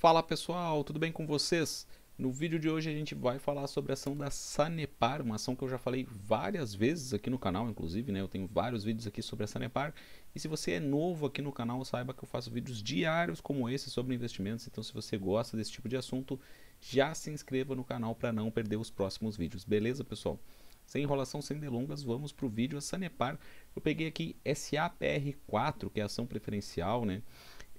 Fala pessoal, tudo bem com vocês? No vídeo de hoje a gente vai falar sobre a ação da Sanepar, uma ação que eu já falei várias vezes aqui no canal, inclusive, né? Eu tenho vários vídeos aqui sobre a Sanepar. E se você é novo aqui no canal, saiba que eu faço vídeos diários como esse sobre investimentos. Então, se você gosta desse tipo de assunto, já se inscreva no canal para não perder os próximos vídeos, beleza, pessoal? Sem enrolação, sem delongas, vamos para o vídeo. A Sanepar, eu peguei aqui SAPR4, que é a ação preferencial, né?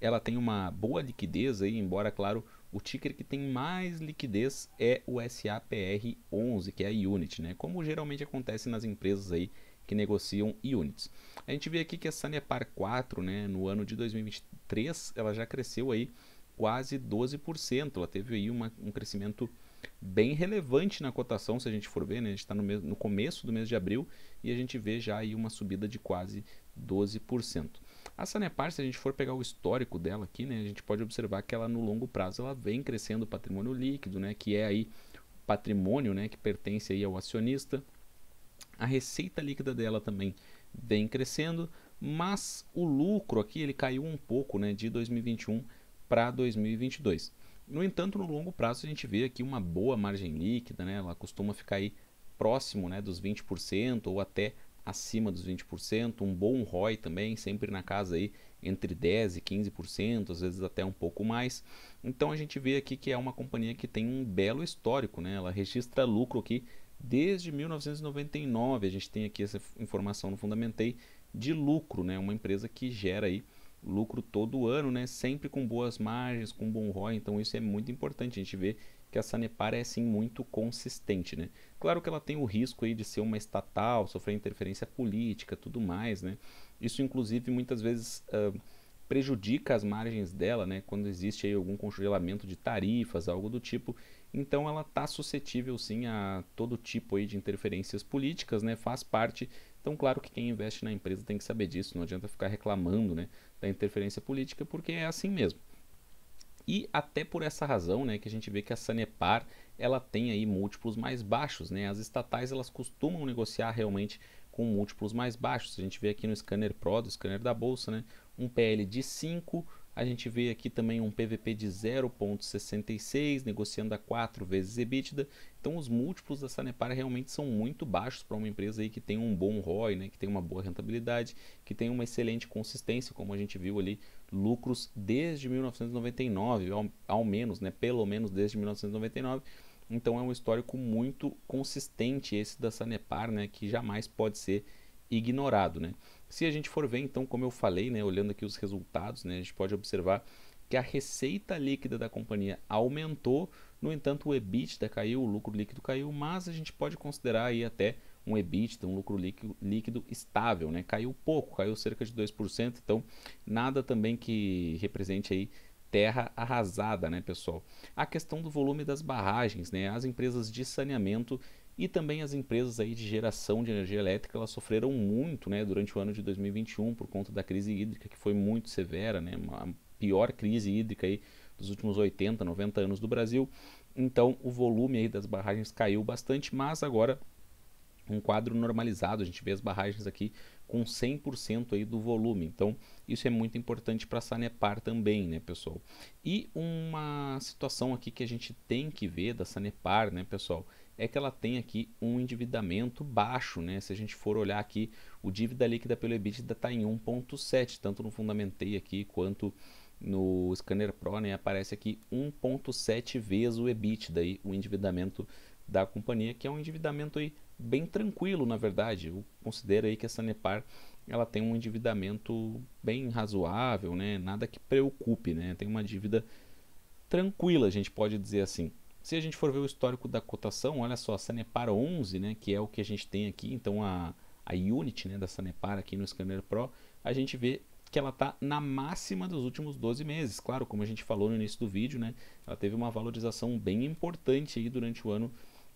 ela tem uma boa liquidez aí, embora, claro, o ticker que tem mais liquidez é o SAPR11, que é a unit, né? Como geralmente acontece nas empresas aí que negociam units. A gente vê aqui que a Sanepar 4, né, no ano de 2023, ela já cresceu aí quase 12%. Ela teve aí uma, um crescimento bem relevante na cotação, se a gente for ver, né? A gente está no, no começo do mês de abril e a gente vê já aí uma subida de quase 12%. A Sanepar, se a gente for pegar o histórico dela aqui, né, a gente pode observar que ela no longo prazo ela vem crescendo o patrimônio líquido, né, que é aí patrimônio, né, que pertence aí ao acionista. A receita líquida dela também vem crescendo, mas o lucro aqui ele caiu um pouco, né, de 2021 para 2022. No entanto, no longo prazo a gente vê aqui uma boa margem líquida, né? Ela costuma ficar aí próximo, né, dos 20% ou até acima dos 20%, um bom ROI também, sempre na casa aí entre 10 e 15%, às vezes até um pouco mais. Então a gente vê aqui que é uma companhia que tem um belo histórico, né? Ela registra lucro aqui desde 1999. A gente tem aqui essa informação no Fundamentei de lucro, né? Uma empresa que gera aí lucro todo ano, né? Sempre com boas margens, com bom ROI. Então isso é muito importante. A gente vê que a Sanepar é sim muito consistente, né? Claro que ela tem o risco aí de ser uma estatal, sofrer interferência política, tudo mais, né? Isso inclusive muitas vezes uh, prejudica as margens dela, né? Quando existe aí algum congelamento de tarifas, algo do tipo. Então ela está suscetível sim a todo tipo aí de interferências políticas, né? Faz parte. Então claro que quem investe na empresa tem que saber disso. Não adianta ficar reclamando, né? Da interferência política porque é assim mesmo. E até por essa razão, né, que a gente vê que a Sanepar, ela tem aí múltiplos mais baixos, né? As estatais, elas costumam negociar realmente com múltiplos mais baixos. A gente vê aqui no Scanner Pro, do Scanner da Bolsa, né, um PL de 5, a gente vê aqui também um PVP de 0.66, negociando a 4 vezes EBITDA. Então os múltiplos da Sanepar realmente são muito baixos para uma empresa aí que tem um bom ROI, né, que tem uma boa rentabilidade, que tem uma excelente consistência, como a gente viu ali, lucros desde 1999, ao, ao menos, né, pelo menos desde 1999. Então é um histórico muito consistente esse da Sanepar, né, que jamais pode ser ignorado, né? Se a gente for ver, então, como eu falei, né, olhando aqui os resultados, né, a gente pode observar que a receita líquida da companhia aumentou, no entanto o EBITDA caiu, o lucro líquido caiu, mas a gente pode considerar aí até um EBITDA, um lucro líquido, líquido estável, né? Caiu pouco, caiu cerca de 2%, então nada também que represente aí terra arrasada, né, pessoal? A questão do volume das barragens, né? As empresas de saneamento e também as empresas aí de geração de energia elétrica elas sofreram muito né, durante o ano de 2021 por conta da crise hídrica que foi muito severa, né, a pior crise hídrica aí dos últimos 80, 90 anos do Brasil. Então o volume aí das barragens caiu bastante, mas agora um quadro normalizado, a gente vê as barragens aqui com 100% aí do volume. Então, isso é muito importante para a Sanepar também, né, pessoal? E uma situação aqui que a gente tem que ver da Sanepar, né, pessoal, é que ela tem aqui um endividamento baixo, né? Se a gente for olhar aqui, o dívida líquida pelo EBITDA está em 1.7, tanto no Fundamentei aqui quanto no Scanner Pro, né? Aparece aqui 1.7 vezes o EBITDA, aí, o endividamento da companhia, que é um endividamento aí bem tranquilo, na verdade. Eu considero aí que a Sanepar ela tem um endividamento bem razoável, né? Nada que preocupe, né? Tem uma dívida tranquila, a gente pode dizer assim. Se a gente for ver o histórico da cotação, olha só, a Sanepar 11, né, que é o que a gente tem aqui, então a, a unit né, da Sanepar aqui no Scanner Pro, a gente vê que ela está na máxima dos últimos 12 meses. Claro, como a gente falou no início do vídeo, né, ela teve uma valorização bem importante aí durante o ano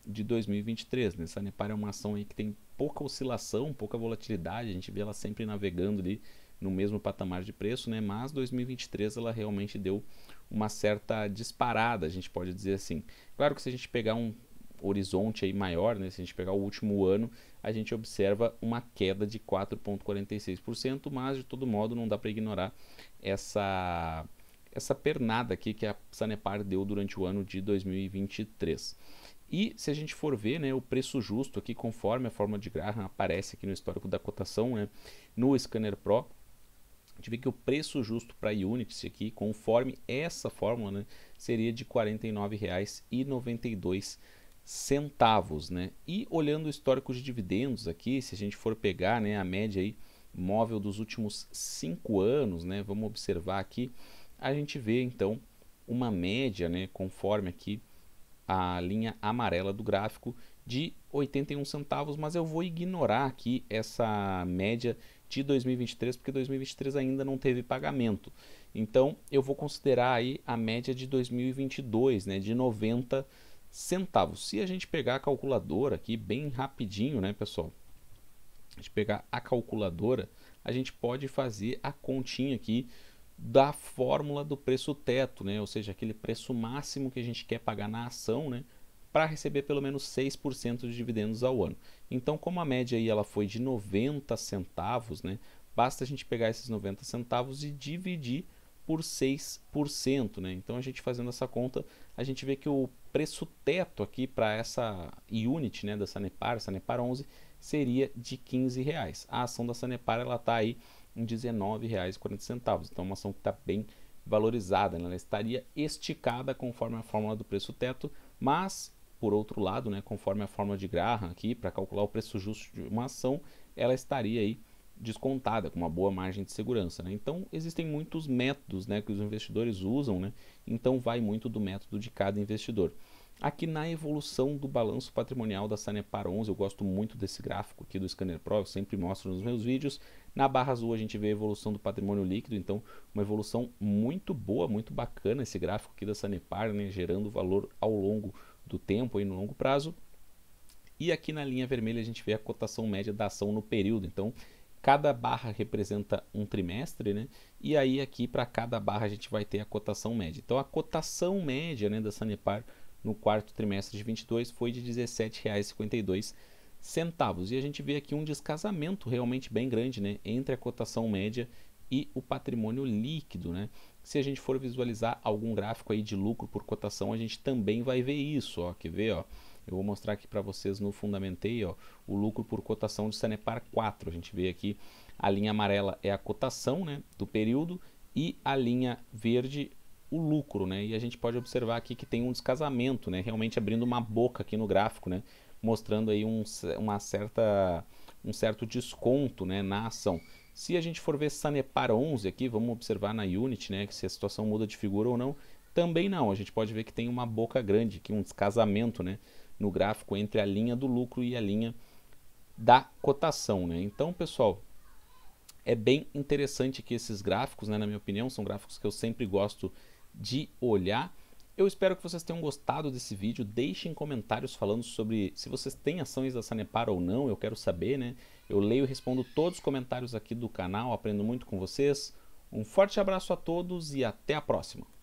de 2023. Né? Sanepar é uma ação aí que tem pouca oscilação, pouca volatilidade, a gente vê ela sempre navegando ali no mesmo patamar de preço, né? mas 2023 ela realmente deu uma certa disparada, a gente pode dizer assim. Claro que se a gente pegar um horizonte aí maior, né, se a gente pegar o último ano, a gente observa uma queda de 4,46%, mas de todo modo não dá para ignorar essa essa pernada aqui que a Sanepar deu durante o ano de 2023. E se a gente for ver né, o preço justo aqui, conforme a forma de Graham aparece aqui no histórico da cotação, né, no Scanner Pro, a gente vê que o preço justo para units aqui, conforme essa fórmula, né, seria de R$ 49,92 centavos, né? E olhando o histórico de dividendos aqui, se a gente for pegar, né, a média aí móvel dos últimos cinco anos, né? Vamos observar aqui, a gente vê então uma média, né, conforme aqui a linha amarela do gráfico de 81 centavos, mas eu vou ignorar aqui essa média de 2023, porque 2023 ainda não teve pagamento. Então, eu vou considerar aí a média de 2022, né, de 90 centavos. Se a gente pegar a calculadora aqui bem rapidinho, né, pessoal? A gente pegar a calculadora, a gente pode fazer a continha aqui da fórmula do preço teto, né? Ou seja, aquele preço máximo que a gente quer pagar na ação, né? para receber pelo menos 6% de dividendos ao ano. Então, como a média aí ela foi de 90 centavos, né, basta a gente pegar esses 90 centavos e dividir por 6%, né? Então a gente fazendo essa conta, a gente vê que o preço teto aqui para essa unit, né, da Sanepar, Sanepar 11, seria de 15 reais. A ação da Sanepar ela está aí em centavos. então é uma ação que está bem valorizada, né? ela estaria esticada conforme a fórmula do preço teto, mas por outro lado, né, conforme a forma de Graham aqui, para calcular o preço justo de uma ação, ela estaria aí descontada, com uma boa margem de segurança. Né? Então, existem muitos métodos né, que os investidores usam, né? então vai muito do método de cada investidor. Aqui na evolução do balanço patrimonial da Sanepar 11, eu gosto muito desse gráfico aqui do Scanner Pro, eu sempre mostro nos meus vídeos. Na barra azul a gente vê a evolução do patrimônio líquido, então uma evolução muito boa, muito bacana esse gráfico aqui da Sanepar, né, gerando valor ao longo do tempo e no longo prazo. E aqui na linha vermelha a gente vê a cotação média da ação no período. Então, cada barra representa um trimestre, né? E aí aqui para cada barra a gente vai ter a cotação média. Então, a cotação média né, da Sanepar no quarto trimestre de 22 foi de R$ 17,52. Centavos. E a gente vê aqui um descasamento realmente bem grande né, entre a cotação média e o patrimônio líquido, né? Se a gente for visualizar algum gráfico aí de lucro por cotação, a gente também vai ver isso, ó, quer ver, ó? Eu vou mostrar aqui para vocês no Fundamentei, ó, o lucro por cotação de Sanepar 4. A gente vê aqui a linha amarela é a cotação, né, do período e a linha verde o lucro, né? E a gente pode observar aqui que tem um descasamento, né? Realmente abrindo uma boca aqui no gráfico, né? Mostrando aí um, uma certa, um certo desconto, né, na ação. Se a gente for ver Sanepar 11 aqui, vamos observar na Unity, né, que se a situação muda de figura ou não, também não. A gente pode ver que tem uma boca grande, que um descasamento, né, no gráfico entre a linha do lucro e a linha da cotação, né? Então, pessoal, é bem interessante que esses gráficos, né, na minha opinião, são gráficos que eu sempre gosto de olhar. Eu espero que vocês tenham gostado desse vídeo. Deixem comentários falando sobre se vocês têm ações da Sanepar ou não. Eu quero saber, né? Eu leio e respondo todos os comentários aqui do canal. Aprendo muito com vocês. Um forte abraço a todos e até a próxima.